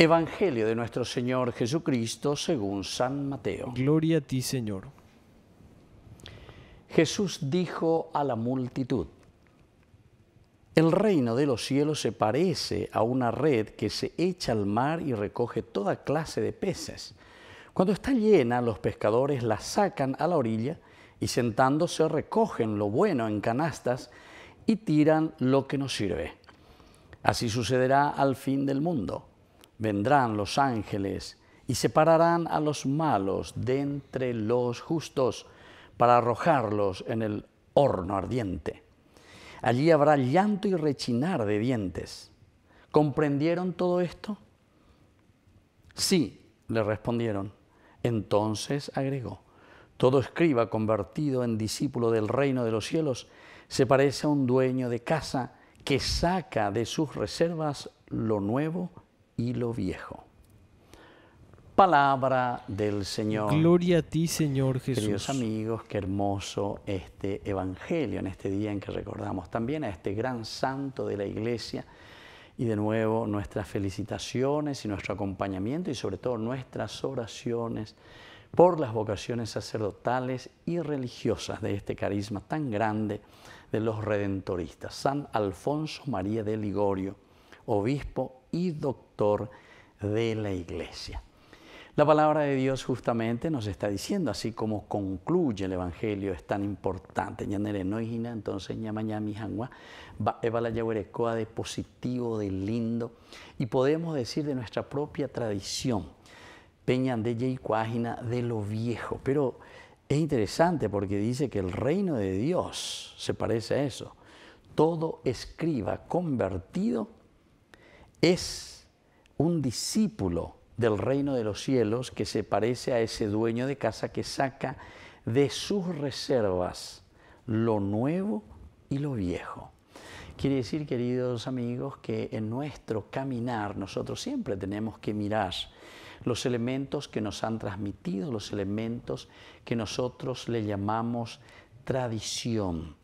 Evangelio de nuestro Señor Jesucristo según San Mateo. Gloria a ti, Señor. Jesús dijo a la multitud, el reino de los cielos se parece a una red que se echa al mar y recoge toda clase de peces. Cuando está llena, los pescadores la sacan a la orilla y sentándose recogen lo bueno en canastas y tiran lo que no sirve. Así sucederá al fin del mundo vendrán los ángeles y separarán a los malos de entre los justos para arrojarlos en el horno ardiente. Allí habrá llanto y rechinar de dientes. ¿Comprendieron todo esto? Sí, le respondieron. Entonces agregó, todo escriba convertido en discípulo del reino de los cielos se parece a un dueño de casa que saca de sus reservas lo nuevo y lo viejo. Palabra del Señor. Gloria a ti, Señor Jesús. Queridos amigos, qué hermoso este Evangelio en este día en que recordamos también a este gran santo de la Iglesia. Y de nuevo nuestras felicitaciones y nuestro acompañamiento y sobre todo nuestras oraciones por las vocaciones sacerdotales y religiosas de este carisma tan grande de los redentoristas. San Alfonso María de Ligorio, obispo y doctor de la iglesia. La palabra de Dios justamente nos está diciendo, así como concluye el Evangelio, es tan importante. entonces eh, de positivo, de lindo. Y podemos decir de nuestra propia tradición, peñan de cuágina de lo viejo. Pero es interesante porque dice que el reino de Dios se parece a eso. Todo escriba convertido es un discípulo del reino de los cielos que se parece a ese dueño de casa que saca de sus reservas lo nuevo y lo viejo. Quiere decir, queridos amigos, que en nuestro caminar nosotros siempre tenemos que mirar los elementos que nos han transmitido, los elementos que nosotros le llamamos tradición.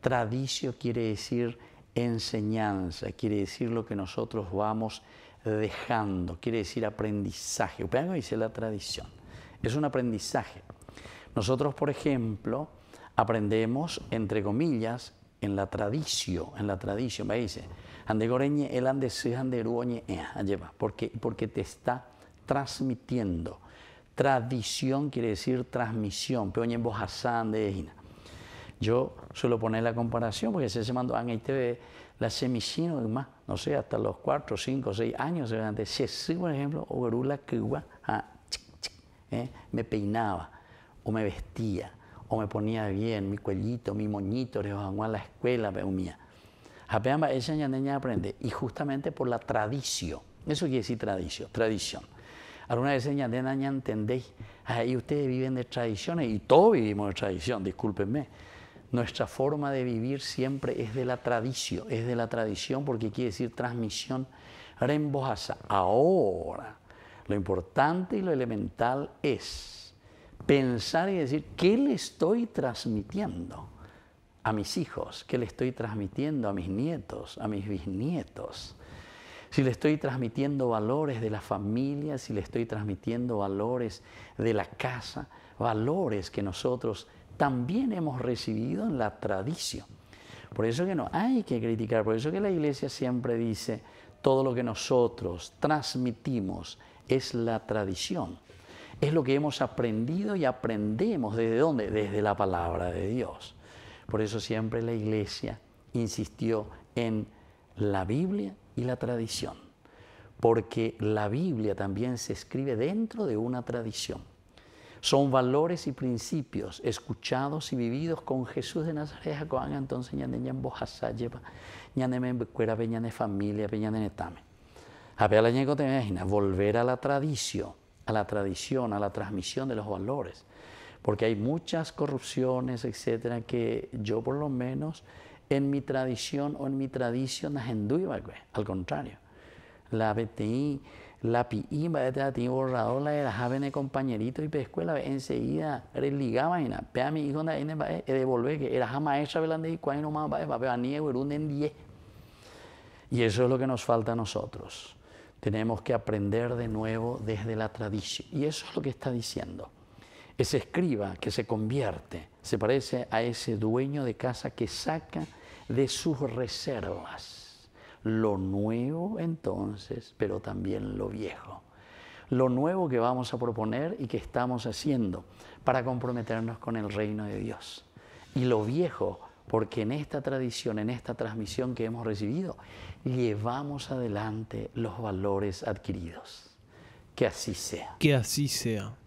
Tradicio quiere decir enseñanza, quiere decir lo que nosotros vamos dejando, quiere decir aprendizaje. Upeango dice la tradición, es un aprendizaje. Nosotros, por ejemplo, aprendemos, entre comillas, en la tradición, en la tradición, me dice, andegoreñe el eh", porque porque te está transmitiendo. Tradición quiere decir transmisión, peoñe en voz de yo suelo poner la comparación porque ese se mandó a la semicino y más, no sé, hasta los 4, 5, 6 años, si por ejemplo, o la ah, ¿eh? me peinaba, o me vestía, o me ponía bien, mi cuellito, mi moñito, a la escuela, mía. Apenas esa niña aprende, y justamente por la tradición, eso quiere decir tradición, tradición. Algunas veces ya entendéis, ahí ustedes viven de tradiciones y todos vivimos de tradición, discúlpenme nuestra forma de vivir siempre es de la tradición, es de la tradición porque quiere decir transmisión rembojasa. Ahora, lo importante y lo elemental es pensar y decir qué le estoy transmitiendo a mis hijos, qué le estoy transmitiendo a mis nietos, a mis bisnietos. Si le estoy transmitiendo valores de la familia, si le estoy transmitiendo valores de la casa, valores que nosotros también hemos recibido en la tradición. Por eso que no hay que criticar, por eso que la iglesia siempre dice, todo lo que nosotros transmitimos es la tradición, es lo que hemos aprendido y aprendemos desde dónde, desde la palabra de Dios. Por eso siempre la iglesia insistió en la Biblia y la tradición, porque la Biblia también se escribe dentro de una tradición. Son valores y principios escuchados y vividos con Jesús de Nazaret, Jacobán, entonces, ñane ñan ñane membecuera, peñane familia, ñane A ver, la te imaginas volver a la tradición, a la tradición, a la transmisión de los valores. Porque hay muchas corrupciones, etcétera, que yo por lo menos en mi tradición o en mi tradición, al contrario. La BTI, la iba de tiene borrador la era javene compañerito y pescuela enseguida religa vaina a mi hijo na ene eh, devolver que era maestra y no más bae bae a niego en diez. y eso es lo que nos falta a nosotros tenemos que aprender de nuevo desde la tradición y eso es lo que está diciendo ese escriba que se convierte se parece a ese dueño de casa que saca de sus reservas lo nuevo entonces, pero también lo viejo. Lo nuevo que vamos a proponer y que estamos haciendo para comprometernos con el reino de Dios. Y lo viejo, porque en esta tradición, en esta transmisión que hemos recibido, llevamos adelante los valores adquiridos. Que así sea. Que así sea.